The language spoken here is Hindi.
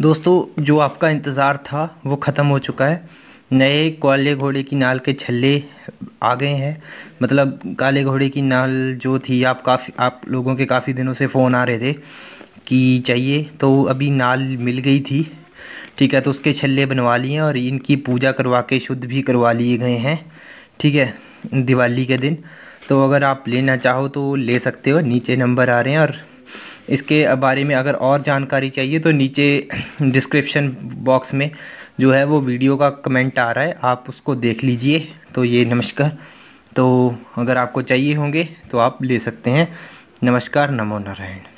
दोस्तों जो आपका इंतज़ार था वो ख़त्म हो चुका है नए काले घोड़े की नाल के छल्ले आ गए हैं मतलब काले घोड़े की नाल जो थी आप काफ़ी आप लोगों के काफ़ी दिनों से फ़ोन आ रहे थे कि चाहिए तो अभी नाल मिल गई थी ठीक है तो उसके छल्ले बनवा लिए और इनकी पूजा करवा के शुद्ध भी करवा लिए गए हैं ठीक है दिवाली के दिन तो अगर आप लेना चाहो तो ले सकते हो नीचे नंबर आ रहे हैं और इसके बारे में अगर और जानकारी चाहिए तो नीचे डिस्क्रिप्शन बॉक्स में जो है वो वीडियो का कमेंट आ रहा है आप उसको देख लीजिए तो ये नमस्कार तो अगर आपको चाहिए होंगे तो आप ले सकते हैं नमस्कार नमो नारायण